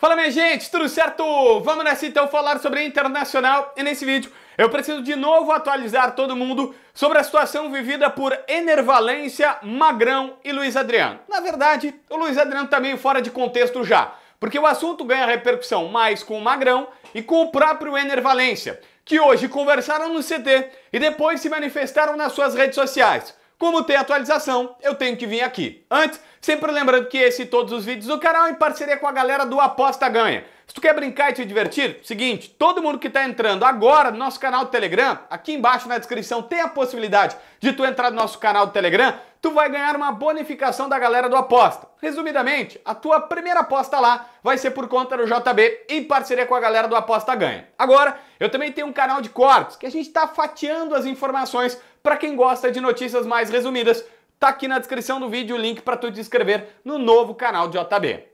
Fala minha gente, tudo certo? Vamos nessa então falar sobre internacional e nesse vídeo eu preciso de novo atualizar todo mundo sobre a situação vivida por Enervalência, Magrão e Luiz Adriano. Na verdade, o Luiz Adriano tá meio fora de contexto já, porque o assunto ganha repercussão mais com o Magrão e com o próprio Enervalência, que hoje conversaram no CT e depois se manifestaram nas suas redes sociais. Como tem atualização, eu tenho que vir aqui. Antes, sempre lembrando que esse e todos os vídeos do canal é em parceria com a galera do Aposta Ganha. Se tu quer brincar e te divertir, seguinte, todo mundo que está entrando agora no nosso canal do Telegram, aqui embaixo na descrição tem a possibilidade de tu entrar no nosso canal do Telegram, tu vai ganhar uma bonificação da galera do Aposta. Resumidamente, a tua primeira aposta lá vai ser por conta do JB em parceria com a galera do Aposta Ganha. Agora, eu também tenho um canal de cortes que a gente está fatiando as informações para quem gosta de notícias mais resumidas, tá aqui na descrição do vídeo o link para tu te inscrever no novo canal de JB.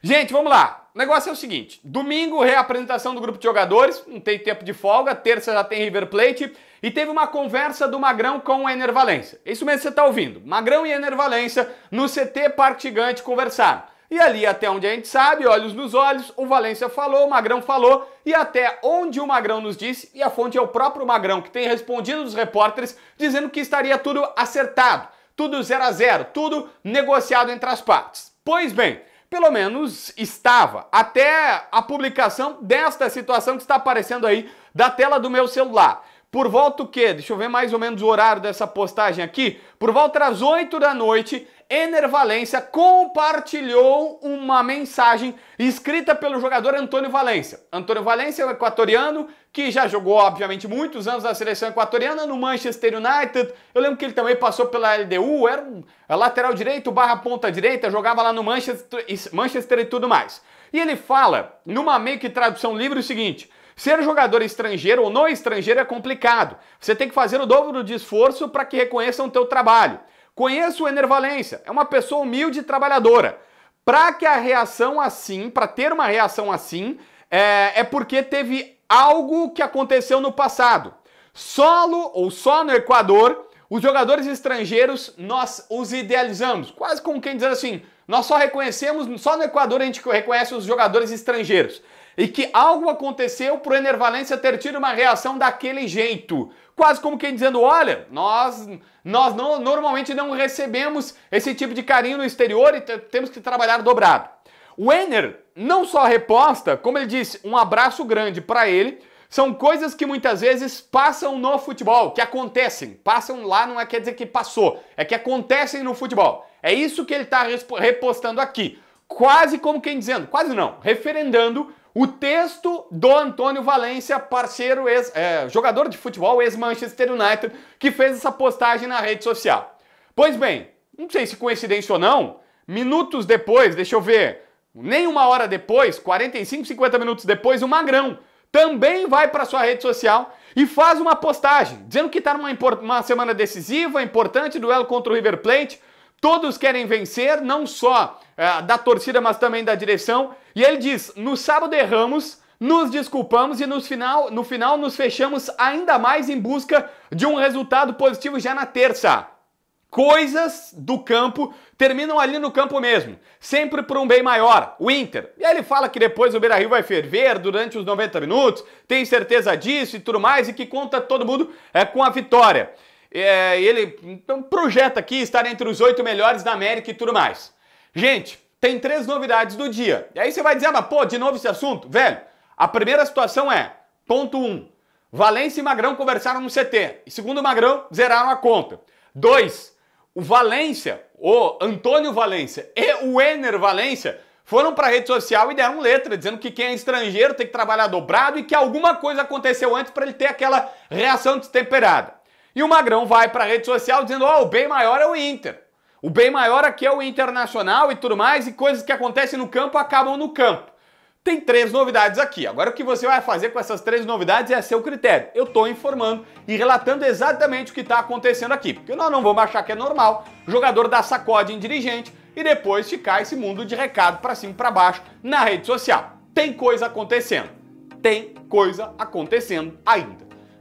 Gente, vamos lá. O negócio é o seguinte: domingo, reapresentação do grupo de jogadores, não tem tempo de folga, terça já tem River Plate, e teve uma conversa do Magrão com o Enervalência. Isso mesmo que você está ouvindo. Magrão e Enervalência no CT Parque Gigante conversaram. E ali, até onde a gente sabe, olhos nos olhos, o Valência falou, o Magrão falou, e até onde o Magrão nos disse, e a fonte é o próprio Magrão, que tem respondido os repórteres dizendo que estaria tudo acertado, tudo zero a zero, tudo negociado entre as partes. Pois bem, pelo menos estava, até a publicação desta situação que está aparecendo aí da tela do meu celular. Por volta o quê? Deixa eu ver mais ou menos o horário dessa postagem aqui. Por volta das 8 da noite, Ener Valência compartilhou uma mensagem escrita pelo jogador Antônio Valência. Antônio Valência é um equatoriano que já jogou, obviamente, muitos anos na seleção equatoriana, no Manchester United. Eu lembro que ele também passou pela LDU, era um é, lateral direito barra ponta direita, jogava lá no Manchester, Manchester e tudo mais. E ele fala, numa meio que tradução livre, o seguinte... Ser jogador estrangeiro ou não estrangeiro é complicado. Você tem que fazer o dobro de esforço para que reconheçam o teu trabalho. Conheço o Enervalência, é uma pessoa humilde e trabalhadora. Para que a reação assim, para ter uma reação assim, é, é porque teve algo que aconteceu no passado. Solo ou só no Equador, os jogadores estrangeiros nós os idealizamos, quase como quem diz assim, nós só reconhecemos, só no Equador a gente reconhece os jogadores estrangeiros e que algo aconteceu para o Enervalência ter tido uma reação daquele jeito. Quase como quem dizendo: olha, nós, nós não, normalmente não recebemos esse tipo de carinho no exterior e temos que trabalhar dobrado. O Enner não só reposta, como ele disse, um abraço grande para ele. São coisas que muitas vezes passam no futebol, que acontecem. Passam lá não é quer dizer que passou, é que acontecem no futebol. É isso que ele está repostando aqui. Quase como quem dizendo, quase não, referendando o texto do Antônio Valência, parceiro, ex, é, jogador de futebol, ex-Manchester United, que fez essa postagem na rede social. Pois bem, não sei se coincidência ou não, minutos depois, deixa eu ver, nem uma hora depois, 45, 50 minutos depois, o Magrão também vai para sua rede social e faz uma postagem dizendo que está numa, numa semana decisiva, importante, duelo contra o River Plate. Todos querem vencer, não só é, da torcida, mas também da direção. E ele diz: no sábado erramos, nos desculpamos e no final, no final nos fechamos ainda mais em busca de um resultado positivo já na terça. Coisas do campo terminam ali no campo mesmo, sempre por um bem maior, o Inter. E aí ele fala que depois o Beira Rio vai ferver durante os 90 minutos, tem certeza disso e tudo mais, e que conta todo mundo é, com a vitória. É, ele então, projeta aqui estar entre os oito melhores da América e tudo mais. Gente, tem três novidades do dia. E aí você vai dizer, ah, mas pô, de novo esse assunto? Velho, a primeira situação é, ponto um, Valência e Magrão conversaram no CT. E segundo Magrão, zeraram a conta. Dois, o Valência, o Antônio Valência e o Ener Valência foram para a rede social e deram letra, dizendo que quem é estrangeiro tem que trabalhar dobrado e que alguma coisa aconteceu antes para ele ter aquela reação destemperada. E o Magrão vai para a rede social dizendo: ó, oh, o bem maior é o Inter. O bem maior aqui é o Internacional e tudo mais, e coisas que acontecem no campo acabam no campo. Tem três novidades aqui. Agora o que você vai fazer com essas três novidades é a seu critério. Eu estou informando e relatando exatamente o que está acontecendo aqui, porque nós não vamos achar que é normal jogador dar sacode em dirigente e depois ficar esse mundo de recado para cima e para baixo na rede social. Tem coisa acontecendo. Tem coisa acontecendo ainda.